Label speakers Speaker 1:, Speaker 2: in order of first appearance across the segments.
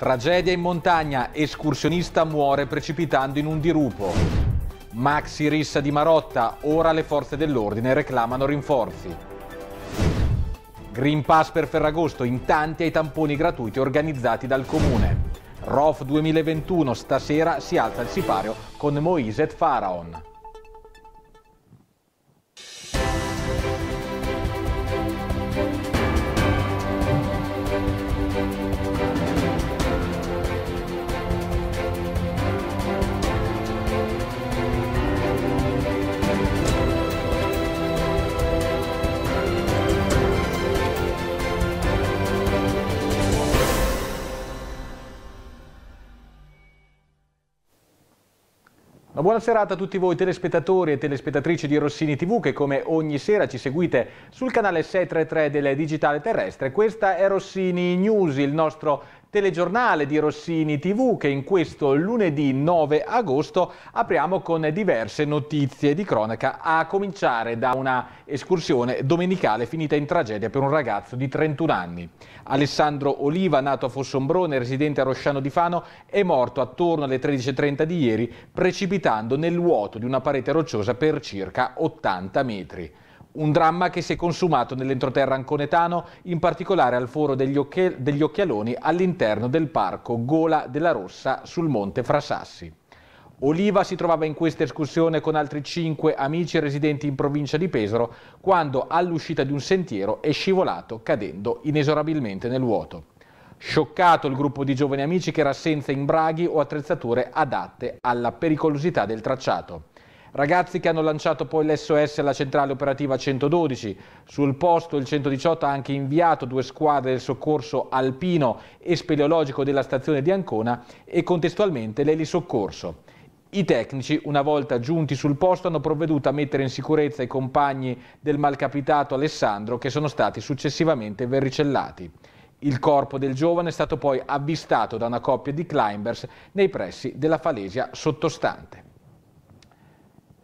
Speaker 1: Tragedia in montagna, escursionista muore precipitando in un dirupo. Maxi rissa di Marotta, ora le forze dell'ordine reclamano rinforzi. Green Pass per Ferragosto, in tanti ai tamponi gratuiti organizzati dal comune. ROF 2021, stasera si alza il sipario con Moiset Faraon. Una buona serata a tutti voi telespettatori e telespettatrici di Rossini TV che come ogni sera ci seguite sul canale 633 del Digitale Terrestre. Questa è Rossini News, il nostro telegiornale di Rossini TV che in questo lunedì 9 agosto apriamo con diverse notizie di cronaca a cominciare da una escursione domenicale finita in tragedia per un ragazzo di 31 anni. Alessandro Oliva, nato a Fossombrone, residente a Rosciano di Fano, è morto attorno alle 13.30 di ieri precipitando nel vuoto di una parete rocciosa per circa 80 metri. Un dramma che si è consumato nell'entroterra anconetano, in particolare al foro degli, occhi degli occhialoni all'interno del parco Gola della Rossa sul monte Frasassi. Oliva si trovava in questa escursione con altri cinque amici residenti in provincia di Pesaro quando all'uscita di un sentiero è scivolato cadendo inesorabilmente nel vuoto. Scioccato il gruppo di giovani amici che era senza imbraghi o attrezzature adatte alla pericolosità del tracciato. Ragazzi che hanno lanciato poi l'SOS alla centrale operativa 112. Sul posto il 118 ha anche inviato due squadre del soccorso alpino e speleologico della stazione di Ancona e contestualmente l'elisoccorso. I tecnici, una volta giunti sul posto, hanno provveduto a mettere in sicurezza i compagni del malcapitato Alessandro che sono stati successivamente verricellati. Il corpo del giovane è stato poi avvistato da una coppia di climbers nei pressi della falesia sottostante.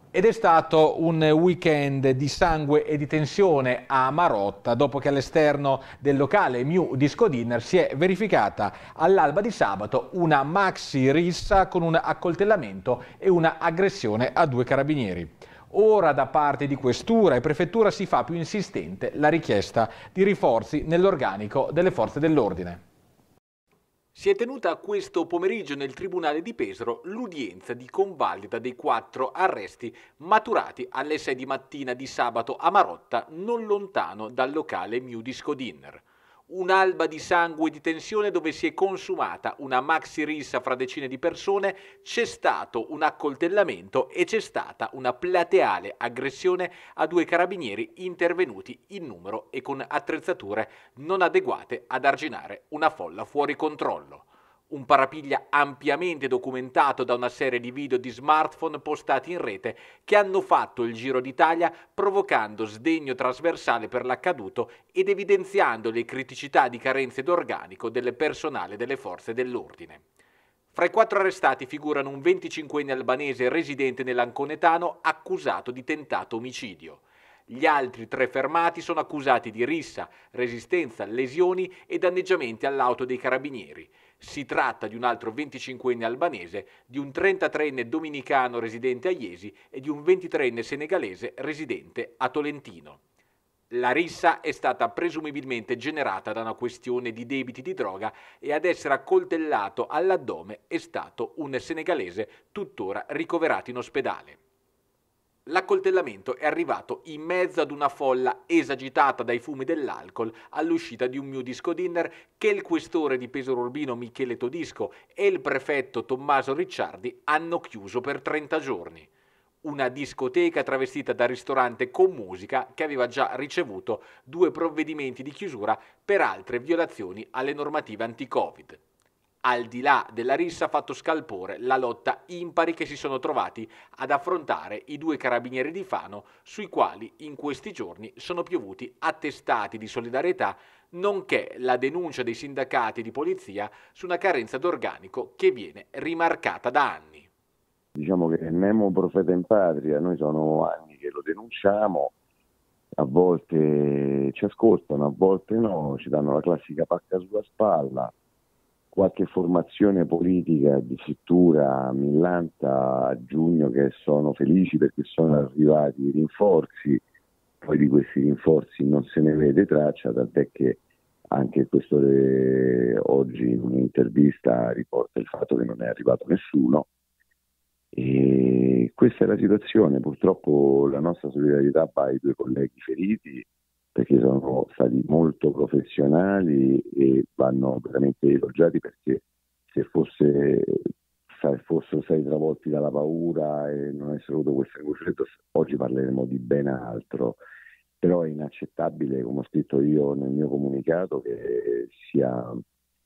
Speaker 1: Ed è stato un weekend di sangue e di tensione a Marotta dopo che all'esterno del locale Mew Disco Dinner si è verificata all'alba di sabato una maxi rissa con un accoltellamento e una aggressione a due carabinieri. Ora da parte di questura e prefettura si fa più insistente la richiesta di rinforzi nell'organico delle forze dell'ordine. Si è tenuta questo pomeriggio nel Tribunale di Pesaro l'udienza di convalida dei quattro arresti maturati alle 6 di mattina di sabato a Marotta, non lontano dal locale New Disco Dinner. Un'alba di sangue e di tensione dove si è consumata una maxi rissa fra decine di persone, c'è stato un accoltellamento e c'è stata una plateale aggressione a due carabinieri intervenuti in numero e con attrezzature non adeguate ad arginare una folla fuori controllo un parapiglia ampiamente documentato da una serie di video di smartphone postati in rete che hanno fatto il giro d'Italia provocando sdegno trasversale per l'accaduto ed evidenziando le criticità di carenze d'organico del personale delle forze dell'ordine. Fra i quattro arrestati figurano un 25enne albanese residente nell'Anconetano accusato di tentato omicidio. Gli altri tre fermati sono accusati di rissa, resistenza, lesioni e danneggiamenti all'auto dei carabinieri. Si tratta di un altro 25enne albanese, di un 33enne dominicano residente a Iesi e di un 23enne senegalese residente a Tolentino. La rissa è stata presumibilmente generata da una questione di debiti di droga e ad essere accoltellato all'addome è stato un senegalese tuttora ricoverato in ospedale. L'accoltellamento è arrivato in mezzo ad una folla esagitata dai fumi dell'alcol all'uscita di un mio disco dinner che il questore di Pesaro Urbino Michele Todisco e il prefetto Tommaso Ricciardi hanno chiuso per 30 giorni. Una discoteca travestita da ristorante con musica che aveva già ricevuto due provvedimenti di chiusura per altre violazioni alle normative anti-Covid al di là della rissa ha fatto scalpore la lotta impari che si sono trovati ad affrontare i due carabinieri di Fano sui quali in questi giorni sono piovuti attestati di solidarietà nonché la denuncia dei sindacati di polizia su una carenza d'organico che viene rimarcata da anni.
Speaker 2: Diciamo che Nemo profeta in patria, noi sono anni che lo denunciamo, a volte ci ascoltano, a volte no, ci danno la classica pacca sulla spalla, qualche formazione politica addirittura millanta a giugno che sono felici perché sono arrivati i rinforzi, poi di questi rinforzi non se ne vede traccia, tant'è che anche questo oggi in un'intervista riporta il fatto che non è arrivato nessuno. E questa è la situazione, purtroppo la nostra solidarietà va ai due colleghi feriti perché sono stati molto professionali e vanno veramente elogiati perché se fosse, fossero stati travolti dalla paura e non è avuto questo concetto, oggi parleremo di ben altro. Però è inaccettabile, come ho scritto io nel mio comunicato, che sia,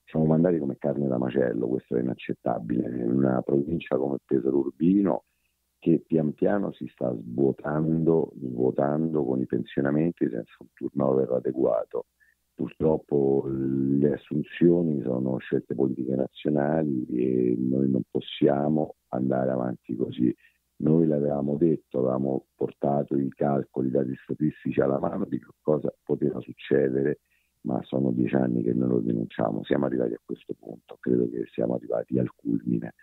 Speaker 2: siamo mandati come carne da macello, questo è inaccettabile. In una provincia come Pesaro Urbino, che pian piano si sta svuotando, svuotando con i pensionamenti senza un turnover adeguato. Purtroppo le assunzioni sono scelte politiche nazionali e noi non possiamo andare avanti così. Noi l'avevamo detto, avevamo portato i calcoli, i dati statistici alla mano di cosa poteva succedere, ma sono dieci anni che noi lo denunciamo. Siamo arrivati a questo punto, credo che siamo arrivati al culmine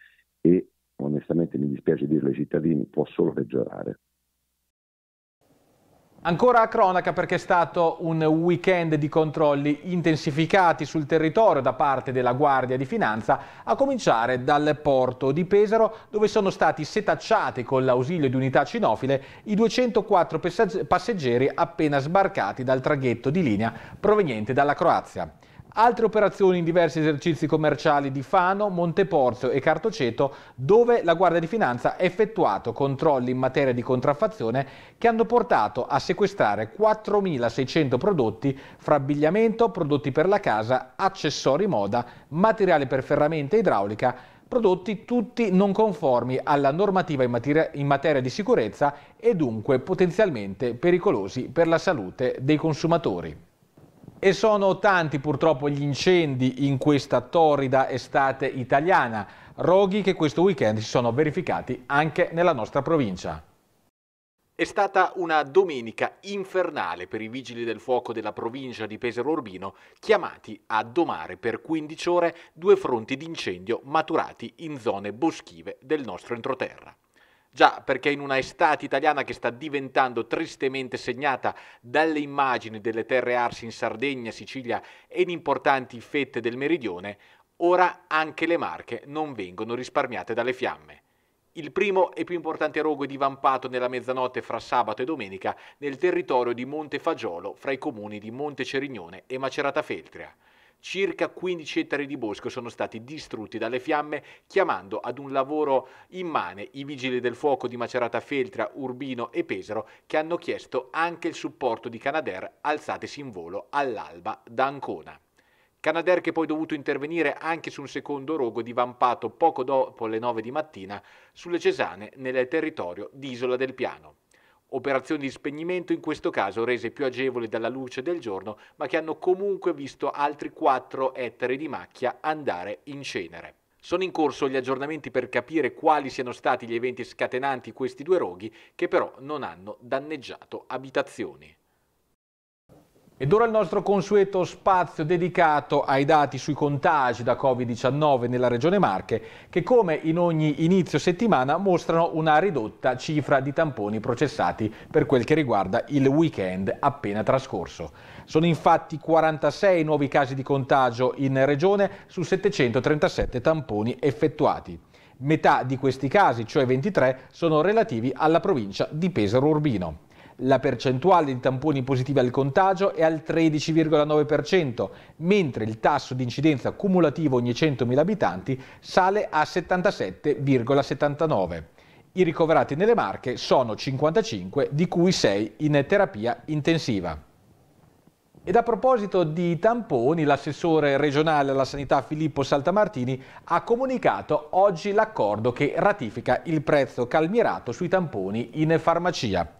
Speaker 2: e onestamente mi dispiace dirlo ai cittadini, può solo peggiorare.
Speaker 1: Ancora a cronaca perché è stato un weekend di controlli intensificati sul territorio da parte della Guardia di Finanza, a cominciare dal porto di Pesaro, dove sono stati setacciati con l'ausilio di unità cinofile i 204 passeggeri appena sbarcati dal traghetto di linea proveniente dalla Croazia. Altre operazioni in diversi esercizi commerciali di Fano, Monteporzio e Cartoceto dove la Guardia di Finanza ha effettuato controlli in materia di contraffazione che hanno portato a sequestrare 4.600 prodotti fra abbigliamento, prodotti per la casa, accessori moda, materiale per ferramenta idraulica, prodotti tutti non conformi alla normativa in materia, in materia di sicurezza e dunque potenzialmente pericolosi per la salute dei consumatori. E sono tanti purtroppo gli incendi in questa torrida estate italiana, roghi che questo weekend si sono verificati anche nella nostra provincia. È stata una domenica infernale per i vigili del fuoco della provincia di Pesaro Urbino, chiamati a domare per 15 ore due fronti d'incendio maturati in zone boschive del nostro entroterra. Già, perché in una estate italiana che sta diventando tristemente segnata dalle immagini delle terre arsi in Sardegna, Sicilia e in importanti fette del meridione, ora anche le Marche non vengono risparmiate dalle fiamme. Il primo e più importante rogo è divampato nella mezzanotte fra sabato e domenica nel territorio di Monte Fagiolo fra i comuni di Monte Cerignone e Macerata Feltria. Circa 15 ettari di bosco sono stati distrutti dalle fiamme, chiamando ad un lavoro immane i vigili del fuoco di Macerata Feltra, Urbino e Pesaro, che hanno chiesto anche il supporto di Canadair alzatesi in volo all'alba da Ancona. Canadair che poi è dovuto intervenire anche su un secondo rogo divampato poco dopo le 9 di mattina sulle Cesane nel territorio di Isola del Piano. Operazioni di spegnimento in questo caso rese più agevoli dalla luce del giorno, ma che hanno comunque visto altri 4 ettari di macchia andare in cenere. Sono in corso gli aggiornamenti per capire quali siano stati gli eventi scatenanti questi due roghi che però non hanno danneggiato abitazioni. Ed ora il nostro consueto spazio dedicato ai dati sui contagi da Covid-19 nella regione Marche, che come in ogni inizio settimana mostrano una ridotta cifra di tamponi processati per quel che riguarda il weekend appena trascorso. Sono infatti 46 nuovi casi di contagio in regione su 737 tamponi effettuati. Metà di questi casi, cioè 23, sono relativi alla provincia di Pesaro Urbino. La percentuale di tamponi positivi al contagio è al 13,9%, mentre il tasso di incidenza cumulativo ogni 100.000 abitanti sale a 77,79. I ricoverati nelle Marche sono 55, di cui 6 in terapia intensiva. Ed a proposito di tamponi, l'assessore regionale alla sanità Filippo Saltamartini ha comunicato oggi l'accordo che ratifica il prezzo calmirato sui tamponi in farmacia.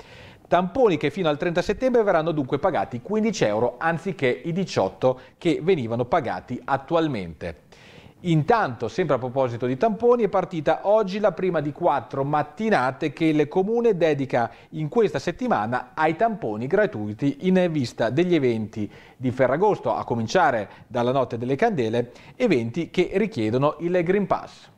Speaker 1: Tamponi che fino al 30 settembre verranno dunque pagati 15 euro anziché i 18 che venivano pagati attualmente. Intanto, sempre a proposito di tamponi, è partita oggi la prima di quattro mattinate che il Comune dedica in questa settimana ai tamponi gratuiti in vista degli eventi di Ferragosto, a cominciare dalla Notte delle Candele, eventi che richiedono il Green Pass.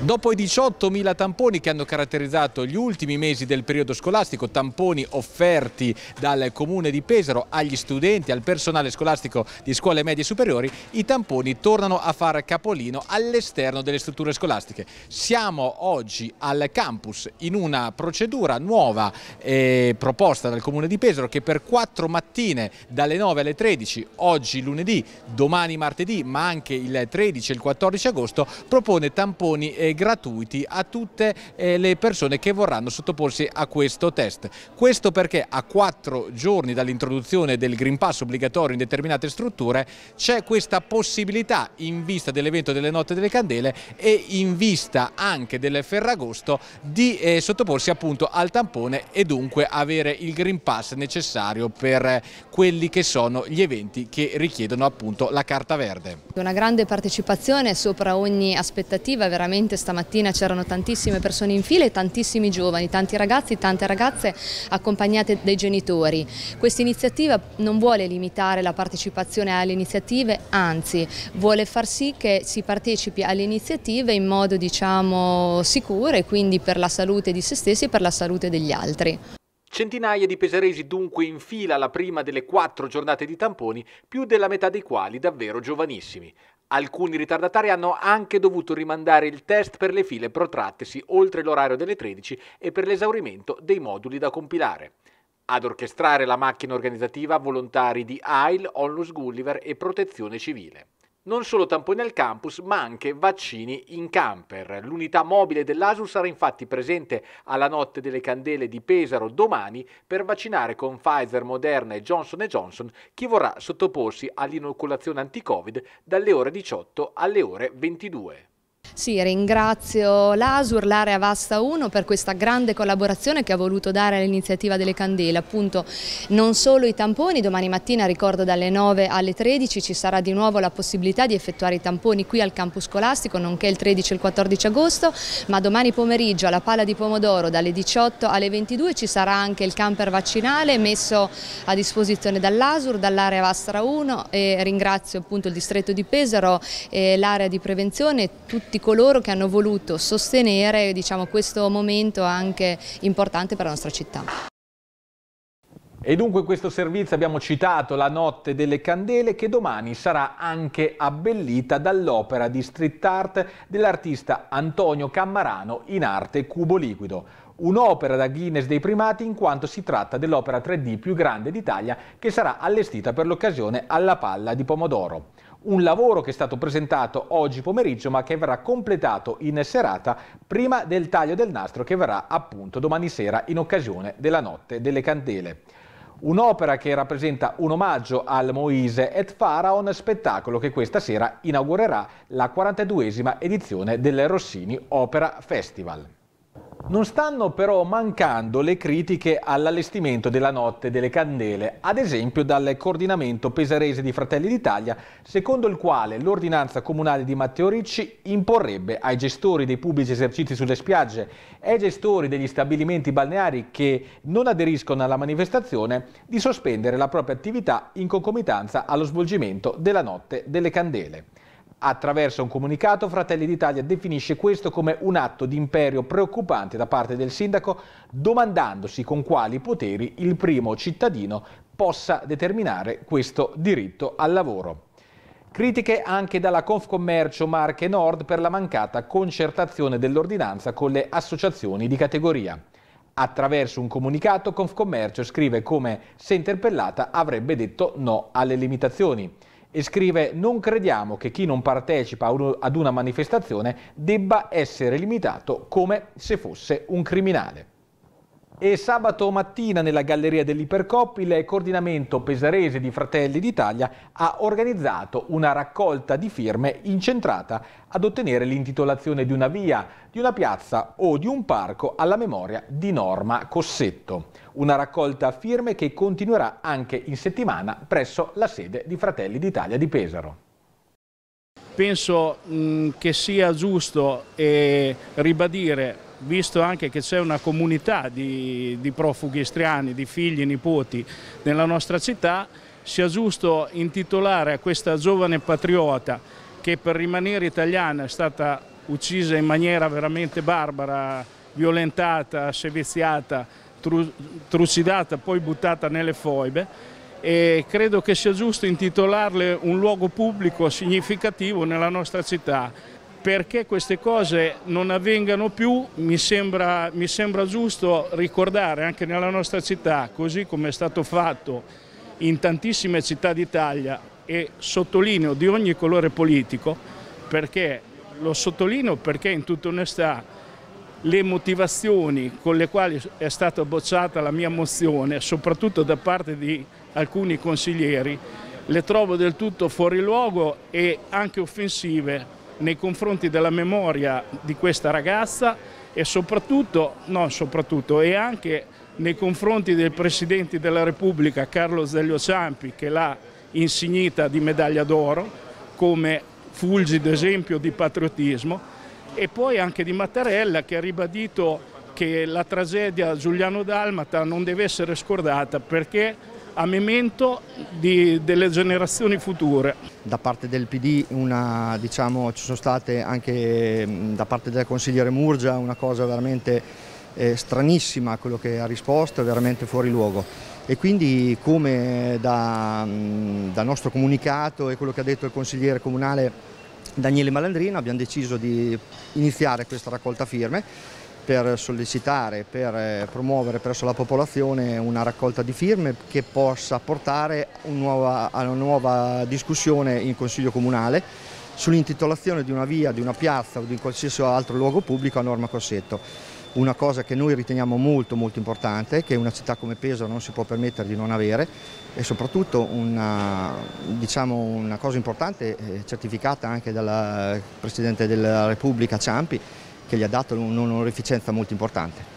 Speaker 1: Dopo i 18.000 tamponi che hanno caratterizzato gli ultimi mesi del periodo scolastico, tamponi offerti dal comune di Pesaro agli studenti, al personale scolastico di scuole medie e superiori, i tamponi tornano a far capolino all'esterno delle strutture scolastiche. Siamo oggi al campus in una procedura nuova eh, proposta dal comune di Pesaro che per quattro mattine dalle 9 alle 13, oggi lunedì, domani martedì, ma anche il 13 e il 14 agosto, propone tamponi eh, gratuiti a tutte eh, le persone che vorranno sottoporsi a questo test. Questo perché a quattro giorni dall'introduzione del Green Pass obbligatorio in determinate strutture c'è questa possibilità in vista dell'evento delle notte delle candele e in vista anche del Ferragosto di eh, sottoporsi appunto al tampone e dunque avere il Green Pass necessario per eh, quelli che sono gli eventi che richiedono appunto la carta verde.
Speaker 3: Una grande partecipazione sopra ogni aspettativa, veramente veramente stamattina c'erano tantissime persone in fila e tantissimi giovani, tanti ragazzi, tante ragazze accompagnate dai genitori. Questa iniziativa non vuole limitare la partecipazione alle iniziative, anzi vuole far sì che si partecipi alle iniziative in modo diciamo sicuro e quindi per la salute di se stessi e per la salute degli altri.
Speaker 1: Centinaia di pesaresi dunque in fila alla prima delle quattro giornate di tamponi, più della metà dei quali davvero giovanissimi. Alcuni ritardatari hanno anche dovuto rimandare il test per le file protrattesi oltre l'orario delle 13 e per l'esaurimento dei moduli da compilare. Ad orchestrare la macchina organizzativa volontari di AIL, Onlus Gulliver e Protezione Civile. Non solo tamponi al campus, ma anche vaccini in camper. L'unità mobile dell'ASU sarà infatti presente alla notte delle candele di Pesaro domani per vaccinare con Pfizer, Moderna e Johnson Johnson chi vorrà sottoporsi all'inoculazione anti-Covid dalle ore 18 alle ore 22.
Speaker 3: Sì, ringrazio l'ASUR, l'area Vasta 1 per questa grande collaborazione che ha voluto dare all'iniziativa delle candele, appunto non solo i tamponi, domani mattina ricordo dalle 9 alle 13 ci sarà di nuovo la possibilità di effettuare i tamponi qui al campus scolastico, nonché il 13 e il 14 agosto, ma domani pomeriggio alla Pala di Pomodoro dalle 18 alle 22 ci sarà anche il camper vaccinale messo a disposizione dall'ASUR, dall'area Vasta 1 e ringrazio appunto il distretto di Pesaro, l'area di prevenzione, tutti coloro che hanno voluto sostenere diciamo, questo momento anche importante per la nostra città.
Speaker 1: E dunque in questo servizio abbiamo citato la notte delle candele che domani sarà anche abbellita dall'opera di street art dell'artista Antonio Cammarano in arte cubo liquido. Un'opera da Guinness dei primati in quanto si tratta dell'opera 3D più grande d'Italia che sarà allestita per l'occasione alla palla di pomodoro un lavoro che è stato presentato oggi pomeriggio ma che verrà completato in serata prima del taglio del nastro che verrà appunto domani sera in occasione della notte delle candele. Un'opera che rappresenta un omaggio al Moise et Faraon, spettacolo che questa sera inaugurerà la 42esima edizione del Rossini Opera Festival. Non stanno però mancando le critiche all'allestimento della notte delle candele, ad esempio dal coordinamento pesarese di Fratelli d'Italia, secondo il quale l'ordinanza comunale di Matteo Ricci imporrebbe ai gestori dei pubblici esercizi sulle spiagge e ai gestori degli stabilimenti balneari che non aderiscono alla manifestazione di sospendere la propria attività in concomitanza allo svolgimento della notte delle candele. Attraverso un comunicato Fratelli d'Italia definisce questo come un atto di imperio preoccupante da parte del sindaco, domandandosi con quali poteri il primo cittadino possa determinare questo diritto al lavoro. Critiche anche dalla Confcommercio Marche Nord per la mancata concertazione dell'ordinanza con le associazioni di categoria. Attraverso un comunicato Confcommercio scrive come se interpellata avrebbe detto no alle limitazioni e scrive non crediamo che chi non partecipa ad una manifestazione debba essere limitato come se fosse un criminale. E sabato mattina nella galleria dell'Ipercop il coordinamento pesarese di Fratelli d'Italia ha organizzato una raccolta di firme incentrata ad ottenere l'intitolazione di una via, di una piazza o di un parco alla memoria di Norma Cossetto. Una raccolta firme che continuerà anche in settimana presso la sede di Fratelli d'Italia di Pesaro
Speaker 4: penso mm, che sia giusto eh, ribadire visto anche che c'è una comunità di, di profughi estriani, di figli, e nipoti nella nostra città, sia giusto intitolare a questa giovane patriota che per rimanere italiana è stata uccisa in maniera veramente barbara, violentata, seviziata, tru trucidata, poi buttata nelle foibe e credo che sia giusto intitolarle un luogo pubblico significativo nella nostra città perché queste cose non avvengano più mi sembra, mi sembra giusto ricordare anche nella nostra città, così come è stato fatto in tantissime città d'Italia e sottolineo di ogni colore politico, perché lo sottolineo perché in tutta onestà le motivazioni con le quali è stata bocciata la mia mozione, soprattutto da parte di alcuni consiglieri, le trovo del tutto fuori luogo e anche offensive nei confronti della memoria di questa ragazza e soprattutto, no, soprattutto e anche nei confronti del Presidente della Repubblica Carlo Zeglio Ciampi che l'ha insignita di medaglia d'oro come fulgido esempio di patriottismo e poi anche di Mattarella che ha ribadito che la tragedia Giuliano Dalmata non deve essere scordata perché a memento di, delle generazioni
Speaker 5: future. Da parte del PD una, diciamo, ci sono state anche mm, da parte del consigliere Murgia una cosa veramente eh, stranissima, quello che ha risposto veramente fuori luogo e quindi come dal mm, da nostro comunicato e quello che ha detto il consigliere comunale Daniele Malandrino abbiamo deciso di iniziare questa raccolta firme per sollecitare, per eh, promuovere presso la popolazione una raccolta di firme che possa portare un nuova, a una nuova discussione in Consiglio Comunale sull'intitolazione di una via, di una piazza o di un qualsiasi altro luogo pubblico a norma Corsetto. Una cosa che noi riteniamo molto molto importante, che una città come Pesaro non si può permettere di non avere e soprattutto una, diciamo, una cosa importante eh, certificata anche dal eh, Presidente della Repubblica Ciampi che gli ha dato un'onorificenza molto importante.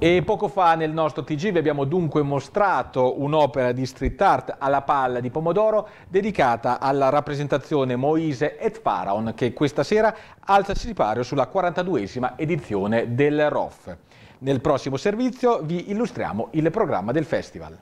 Speaker 1: E poco fa nel nostro TG vi abbiamo dunque mostrato un'opera di street art alla palla di pomodoro dedicata alla rappresentazione Moise et Pharaon che questa sera alza il sipario sulla 42esima edizione del ROF. Nel prossimo servizio vi illustriamo il programma del festival.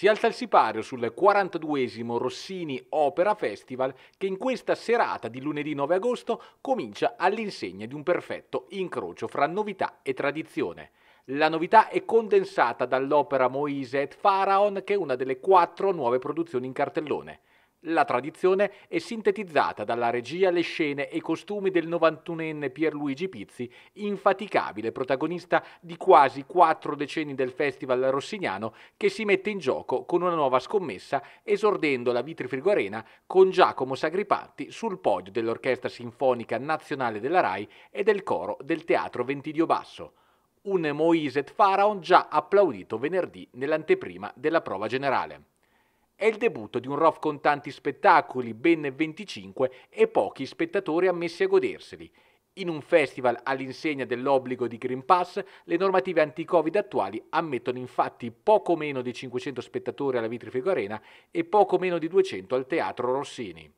Speaker 1: Si alza il sipario sul 42esimo Rossini Opera Festival che in questa serata di lunedì 9 agosto comincia all'insegna di un perfetto incrocio fra novità e tradizione. La novità è condensata dall'opera Moise et Pharaon che è una delle quattro nuove produzioni in cartellone. La tradizione è sintetizzata dalla regia, le scene e i costumi del 91enne Pierluigi Pizzi, infaticabile protagonista di quasi quattro decenni del Festival Rossignano, che si mette in gioco con una nuova scommessa, esordendo la Vitrifrigo Arena con Giacomo Sagripatti sul podio dell'Orchestra Sinfonica Nazionale della RAI e del coro del Teatro Ventidio Basso. Un Moiset Faraon già applaudito venerdì nell'anteprima della prova generale. È il debutto di un ROF con tanti spettacoli, ben 25, e pochi spettatori ammessi a goderseli. In un festival all'insegna dell'obbligo di Green Pass, le normative anti-Covid attuali ammettono infatti poco meno di 500 spettatori alla Vitrifico Arena e poco meno di 200 al Teatro Rossini.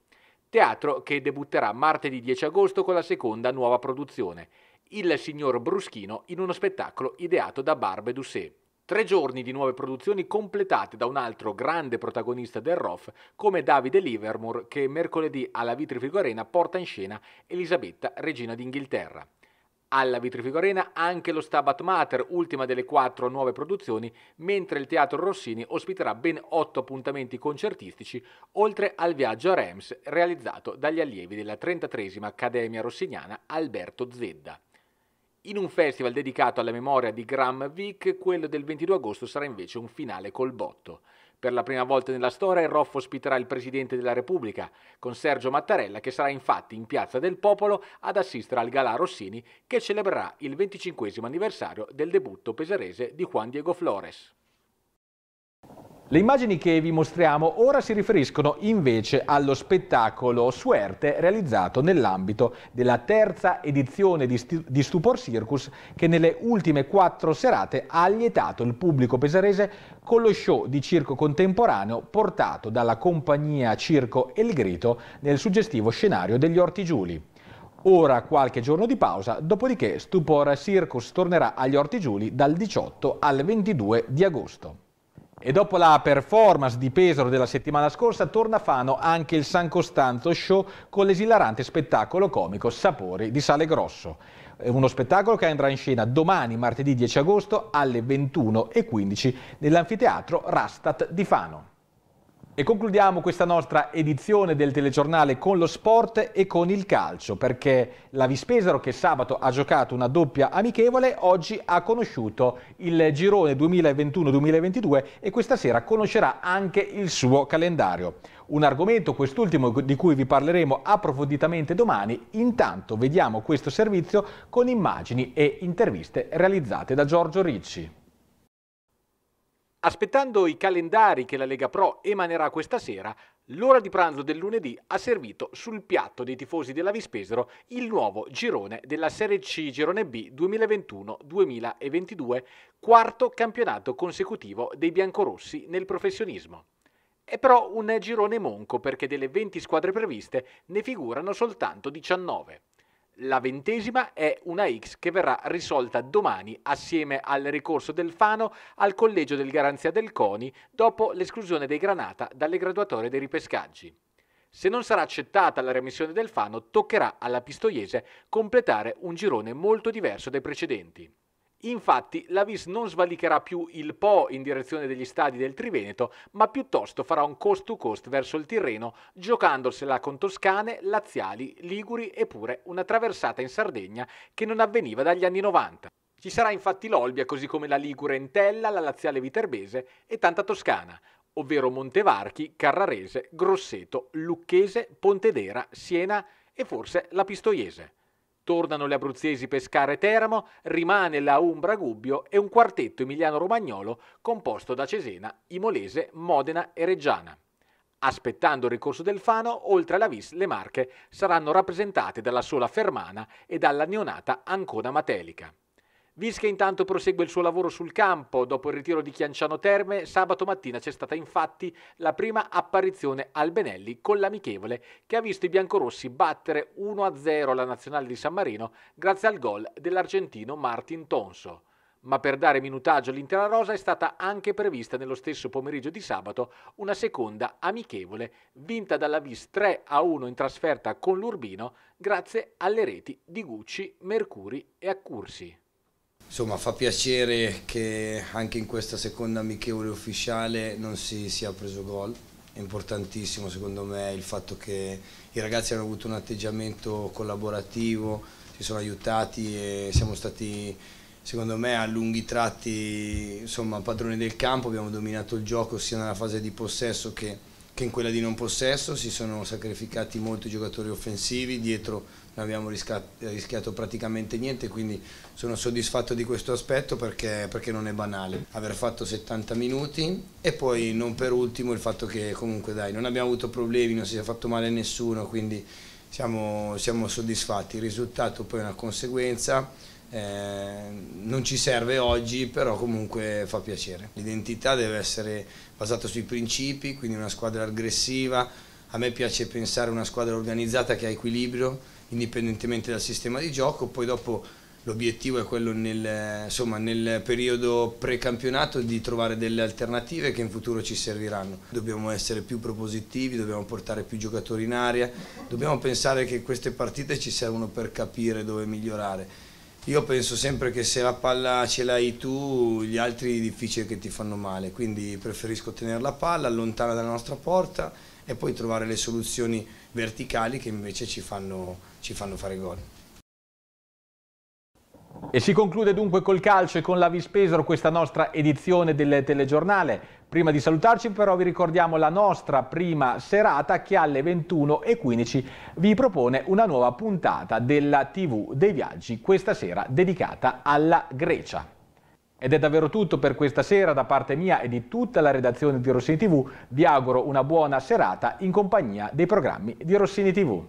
Speaker 1: Teatro che debutterà martedì 10 agosto con la seconda nuova produzione, Il signor Bruschino in uno spettacolo ideato da Barbe Dusset. Tre giorni di nuove produzioni completate da un altro grande protagonista del ROF come Davide Livermore che mercoledì alla Vitrifico Arena porta in scena Elisabetta, regina d'Inghilterra. Alla Vitrifico Arena anche lo Stabat Mater, ultima delle quattro nuove produzioni, mentre il Teatro Rossini ospiterà ben otto appuntamenti concertistici, oltre al viaggio a Reims realizzato dagli allievi della 33 Accademia Rossignana Alberto Zedda. In un festival dedicato alla memoria di Graham Vick, quello del 22 agosto sarà invece un finale col botto. Per la prima volta nella storia il ROF ospiterà il Presidente della Repubblica, con Sergio Mattarella che sarà infatti in Piazza del Popolo ad assistere al Galà Rossini che celebrerà il 25 anniversario del debutto pesarese di Juan Diego Flores. Le immagini che vi mostriamo ora si riferiscono invece allo spettacolo Suerte realizzato nell'ambito della terza edizione di, Stupor Circus che nelle ultime quattro serate ha allietato il pubblico pesarese con lo show di circo contemporaneo portato dalla compagnia Circo El Grito nel suggestivo scenario degli Orti Giuli. Ora qualche giorno di pausa, dopodiché Stupor Circus tornerà agli Orti Giuli dal 18 al 22 di agosto. E dopo la performance di Pesaro della settimana scorsa torna Fano anche il San Costanzo Show con l'esilarante spettacolo comico Sapori di Sale Grosso. Uno spettacolo che andrà in scena domani, martedì 10 agosto, alle 21.15 nell'anfiteatro Rastat di Fano. E concludiamo questa nostra edizione del telegiornale con lo sport e con il calcio, perché la Vispesaro che sabato ha giocato una doppia amichevole, oggi ha conosciuto il girone 2021-2022 e questa sera conoscerà anche il suo calendario. Un argomento quest'ultimo di cui vi parleremo approfonditamente domani, intanto vediamo questo servizio con immagini e interviste realizzate da Giorgio Ricci. Aspettando i calendari che la Lega Pro emanerà questa sera, l'ora di pranzo del lunedì ha servito sul piatto dei tifosi della Vispesero il nuovo girone della Serie C Girone B 2021-2022, quarto campionato consecutivo dei biancorossi nel professionismo. È però un girone monco perché delle 20 squadre previste ne figurano soltanto 19. La ventesima è una X che verrà risolta domani assieme al ricorso del Fano al collegio del Garanzia del CONI dopo l'esclusione dei Granata dalle graduatorie dei ripescaggi. Se non sarà accettata la remissione del Fano, toccherà alla Pistoiese completare un girone molto diverso dai precedenti. Infatti la Vis non svalicherà più il Po in direzione degli stadi del Triveneto, ma piuttosto farà un cost to cost verso il Tirreno, giocandosela con toscane, laziali, liguri e pure una traversata in Sardegna che non avveniva dagli anni 90. Ci sarà infatti l'Olbia, così come la Ligure Entella, la Laziale Viterbese e tanta Toscana, ovvero Montevarchi, Carrarese, Grosseto, Lucchese, Pontedera, Siena e forse la Pistoiese. Tornano le abruzzesi Pescara e Teramo, rimane la Umbra Gubbio e un quartetto emiliano-romagnolo composto da Cesena, Imolese, Modena e Reggiana. Aspettando il ricorso del Fano, oltre alla Vis, le Marche saranno rappresentate dalla sola Fermana e dalla neonata Ancona Matelica. Visca intanto prosegue il suo lavoro sul campo. Dopo il ritiro di Chianciano Terme, sabato mattina c'è stata infatti la prima apparizione al Benelli con l'amichevole che ha visto i biancorossi battere 1-0 la nazionale di San Marino grazie al gol dell'argentino Martin Tonso. Ma per dare minutaggio all'intera rosa è stata anche prevista nello stesso pomeriggio di sabato una seconda amichevole vinta dalla Vis 3-1 in trasferta con l'Urbino grazie alle reti di Gucci, Mercuri e Accursi.
Speaker 6: Insomma fa piacere che anche in questa seconda amichevole ufficiale non si sia preso gol, è importantissimo secondo me il fatto che i ragazzi hanno avuto un atteggiamento collaborativo, si sono aiutati e siamo stati secondo me a lunghi tratti insomma, padroni del campo, abbiamo dominato il gioco sia nella fase di possesso che che in quella di non possesso si sono sacrificati molti giocatori offensivi, dietro non abbiamo rischiato praticamente niente, quindi sono soddisfatto di questo aspetto perché, perché, non è banale. Aver fatto 70 minuti e poi non per ultimo il fatto che comunque dai, non abbiamo avuto problemi, non si è fatto male a nessuno, quindi siamo, siamo soddisfatti. Il risultato poi è una conseguenza eh, non ci serve oggi, però comunque fa piacere. L'identità deve essere basata sui principi, quindi una squadra aggressiva, a me piace pensare a una squadra organizzata che ha equilibrio, indipendentemente dal sistema di gioco, poi dopo l'obiettivo è quello nel, insomma, nel periodo pre-campionato di trovare delle alternative che in futuro ci serviranno. Dobbiamo essere più propositivi, dobbiamo portare più giocatori in aria, dobbiamo pensare che queste partite ci servono per capire dove migliorare io penso sempre che se la palla ce l'hai tu, gli altri è difficile che ti fanno male, quindi preferisco tenere la palla lontana dalla nostra porta e poi trovare le soluzioni verticali che invece ci fanno, ci fanno fare gol.
Speaker 1: E si conclude dunque col calcio e con la Vispesaro questa nostra edizione del telegiornale. Prima di salutarci però vi ricordiamo la nostra prima serata che alle 21.15 vi propone una nuova puntata della TV dei viaggi, questa sera dedicata alla Grecia. Ed è davvero tutto per questa sera da parte mia e di tutta la redazione di Rossini TV. Vi auguro una buona serata in compagnia dei programmi di Rossini TV.